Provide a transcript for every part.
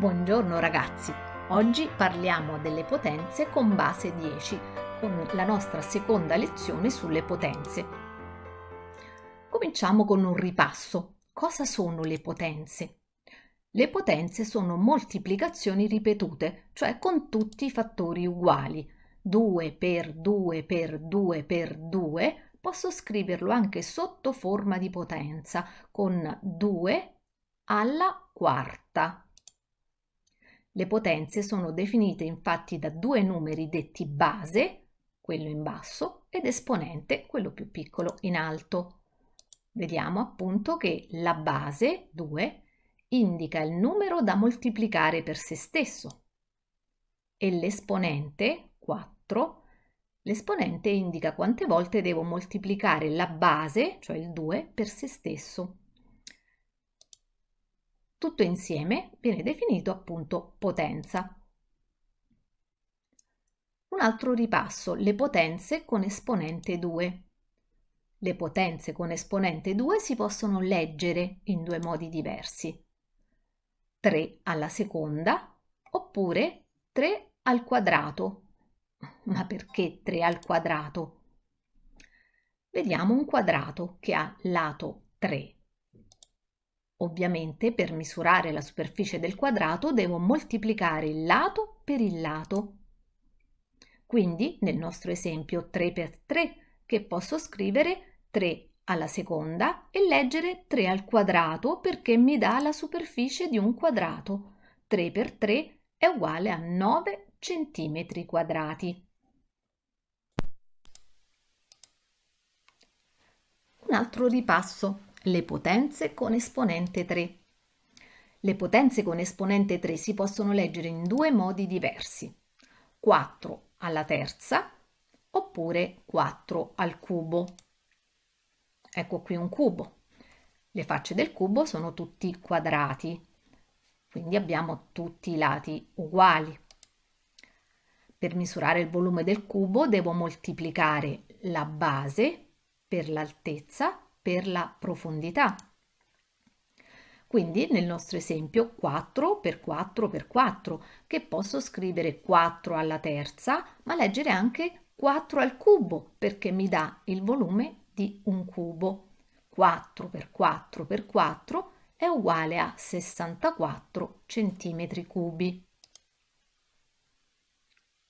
Buongiorno ragazzi, oggi parliamo delle potenze con base 10, con la nostra seconda lezione sulle potenze. Cominciamo con un ripasso. Cosa sono le potenze? Le potenze sono moltiplicazioni ripetute, cioè con tutti i fattori uguali. 2 per 2 per 2 per 2 posso scriverlo anche sotto forma di potenza con 2 alla quarta. Le potenze sono definite infatti da due numeri detti base, quello in basso, ed esponente, quello più piccolo in alto. Vediamo appunto che la base, 2, indica il numero da moltiplicare per se stesso e l'esponente, 4, l'esponente indica quante volte devo moltiplicare la base, cioè il 2, per se stesso. Tutto insieme viene definito appunto potenza. Un altro ripasso, le potenze con esponente 2. Le potenze con esponente 2 si possono leggere in due modi diversi. 3 alla seconda oppure 3 al quadrato. Ma perché 3 al quadrato? Vediamo un quadrato che ha lato 3 Ovviamente per misurare la superficie del quadrato devo moltiplicare il lato per il lato. Quindi nel nostro esempio 3 per 3 che posso scrivere 3 alla seconda e leggere 3 al quadrato perché mi dà la superficie di un quadrato. 3 per 3 è uguale a 9 cm quadrati. Un altro ripasso le potenze con esponente 3. Le potenze con esponente 3 si possono leggere in due modi diversi. 4 alla terza oppure 4 al cubo. Ecco qui un cubo. Le facce del cubo sono tutti quadrati, quindi abbiamo tutti i lati uguali. Per misurare il volume del cubo devo moltiplicare la base per l'altezza per la profondità. Quindi nel nostro esempio 4 per 4 per 4, che posso scrivere 4 alla terza, ma leggere anche 4 al cubo, perché mi dà il volume di un cubo. 4 per 4 per 4 è uguale a 64 centimetri cubi.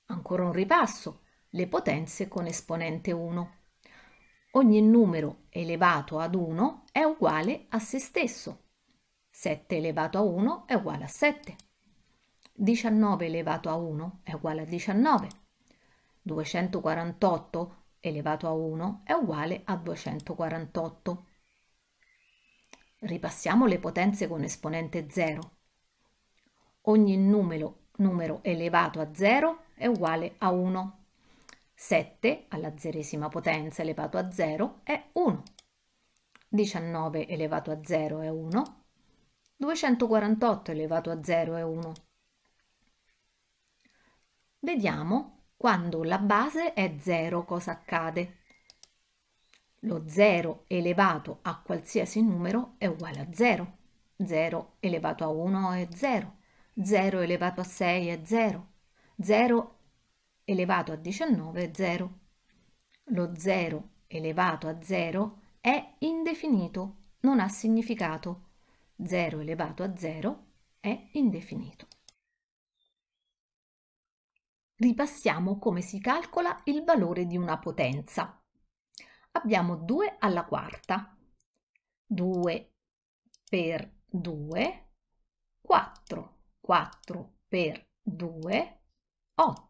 Ancora un ripasso, le potenze con esponente 1. Ogni numero elevato ad 1 è uguale a se stesso. 7 elevato a 1 è uguale a 7. 19 elevato a 1 è uguale a 19. 248 elevato a 1 è uguale a 248. Ripassiamo le potenze con esponente 0. Ogni numero, numero elevato a 0 è uguale a 1. 7 alla zeresima potenza elevato a 0 è 1, 19 elevato a 0 è 1, 248 elevato a 0 è 1. Vediamo quando la base è 0 cosa accade. Lo 0 elevato a qualsiasi numero è uguale a 0. 0 elevato a 1 è 0, 0 elevato a 6 è 0, 0 elevato a 19 è 0. Lo 0 elevato a 0 è indefinito, non ha significato. 0 elevato a 0 è indefinito. Ripassiamo come si calcola il valore di una potenza. Abbiamo 2 alla quarta, 2 per 2, 4, 4 per 2, 8.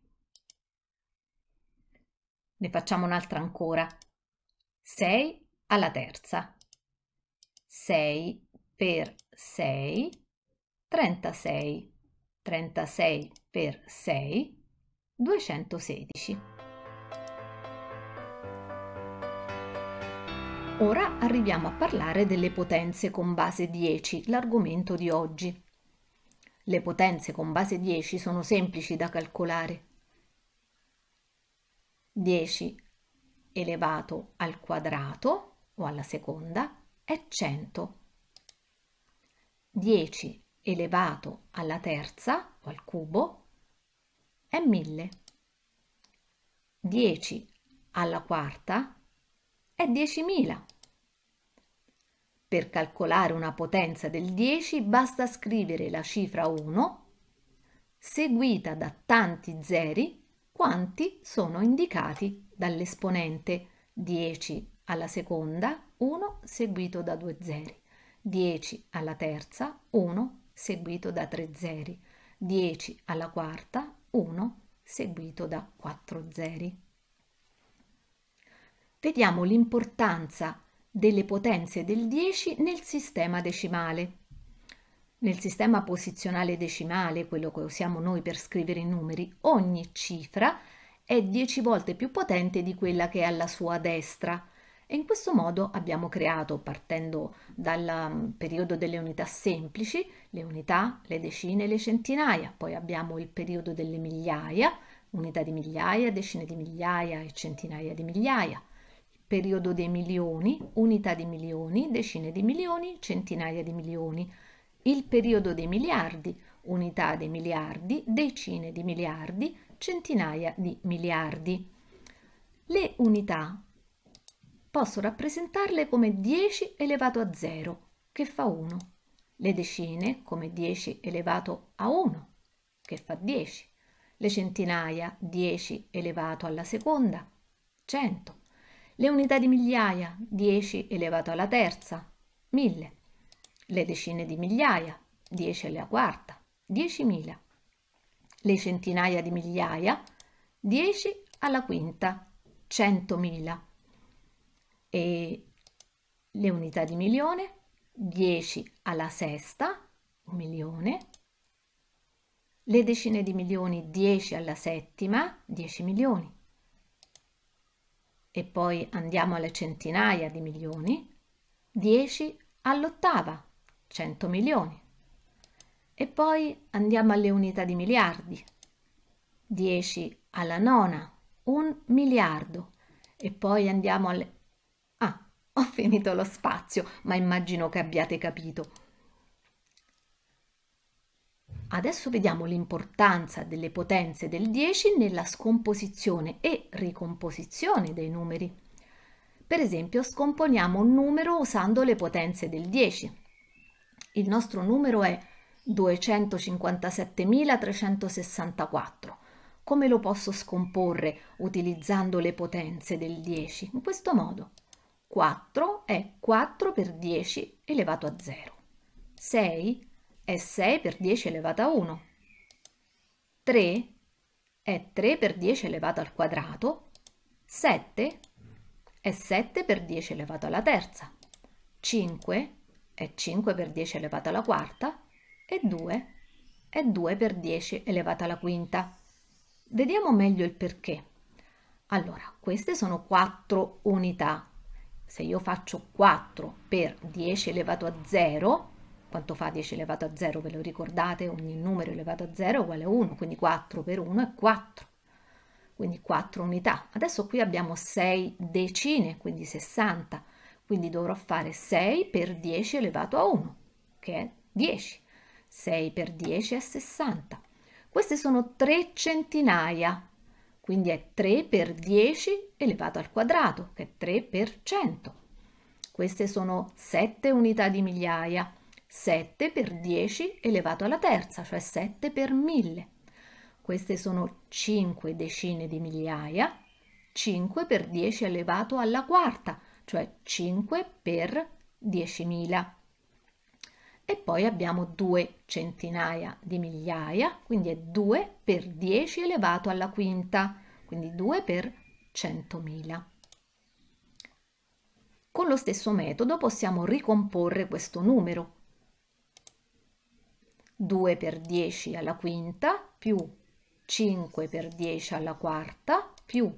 Ne facciamo un'altra ancora. 6 alla terza. 6 per 6, 36. 36 per 6, 216. Ora arriviamo a parlare delle potenze con base 10, l'argomento di oggi. Le potenze con base 10 sono semplici da calcolare. 10 elevato al quadrato o alla seconda è 100. 10 elevato alla terza o al cubo è 1000. 10 alla quarta è 10.000. Per calcolare una potenza del 10 basta scrivere la cifra 1 seguita da tanti zeri quanti sono indicati dall'esponente 10 alla seconda 1 seguito da 2 zeri, 10 alla terza 1 seguito da 3 zeri, 10 alla quarta 1 seguito da 4 zeri. Vediamo l'importanza delle potenze del 10 nel sistema decimale. Nel sistema posizionale decimale, quello che usiamo noi per scrivere i numeri, ogni cifra è 10 volte più potente di quella che è alla sua destra. E in questo modo abbiamo creato, partendo dal mm, periodo delle unità semplici, le unità, le decine le centinaia, poi abbiamo il periodo delle migliaia, unità di migliaia, decine di migliaia e centinaia di migliaia, il periodo dei milioni, unità di milioni, decine di milioni, centinaia di milioni, il periodo dei miliardi, unità dei miliardi, decine di miliardi, centinaia di miliardi. Le unità posso rappresentarle come 10 elevato a 0, che fa 1, le decine come 10 elevato a 1, che fa 10, le centinaia 10 elevato alla seconda, 100, le unità di migliaia 10 elevato alla terza, 1000 le decine di migliaia, 10 alla quarta, 10.000, le centinaia di migliaia, 10 alla quinta, 100.000 e le unità di milione, 10 alla sesta, un milione, le decine di milioni, 10 alla settima, 10 milioni. E poi andiamo alle centinaia di milioni, 10 all'ottava, 100 milioni. E poi andiamo alle unità di miliardi. 10 alla nona, un miliardo. E poi andiamo alle... Ah, ho finito lo spazio, ma immagino che abbiate capito. Adesso vediamo l'importanza delle potenze del 10 nella scomposizione e ricomposizione dei numeri. Per esempio scomponiamo un numero usando le potenze del 10. Il nostro numero è 257.364. Come lo posso scomporre utilizzando le potenze del 10? In questo modo. 4 è 4 per 10 elevato a 0. 6 è 6 per 10 elevato a 1. 3 è 3 per 10 elevato al quadrato. 7 è 7 per 10 elevato alla terza. 5 è 5 per 10 elevato alla quarta e 2 è 2 per 10 elevato alla quinta. Vediamo meglio il perché. Allora, queste sono 4 unità. Se io faccio 4 per 10 elevato a 0, quanto fa 10 elevato a 0? Ve lo ricordate? Ogni numero elevato a 0 è uguale a 1, quindi 4 per 1 è 4 quindi 4 unità. Adesso qui abbiamo 6 decine, quindi 60. Quindi dovrò fare 6 per 10 elevato a 1, che è 10. 6 per 10 è 60. Queste sono 3 centinaia, quindi è 3 per 10 elevato al quadrato, che è 3 per 100. Queste sono 7 unità di migliaia, 7 per 10 elevato alla terza, cioè 7 per 1000. Queste sono 5 decine di migliaia, 5 per 10 elevato alla quarta, cioè 5 per 10.000. E poi abbiamo 2 centinaia di migliaia, quindi è 2 per 10 elevato alla quinta, quindi 2 per 100.000. Con lo stesso metodo possiamo ricomporre questo numero. 2 per 10 alla quinta più 5 per 10 alla quarta più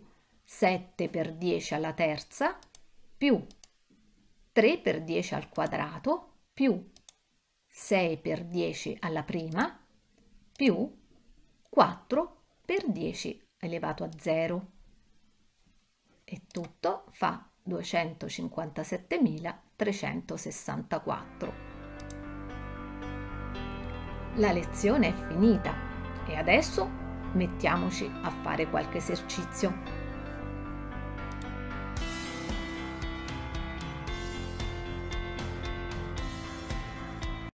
7 per 10 alla terza più 3 per 10 al quadrato più 6 per 10 alla prima più 4 per 10 elevato a 0 e tutto fa 257.364. La lezione è finita e adesso mettiamoci a fare qualche esercizio.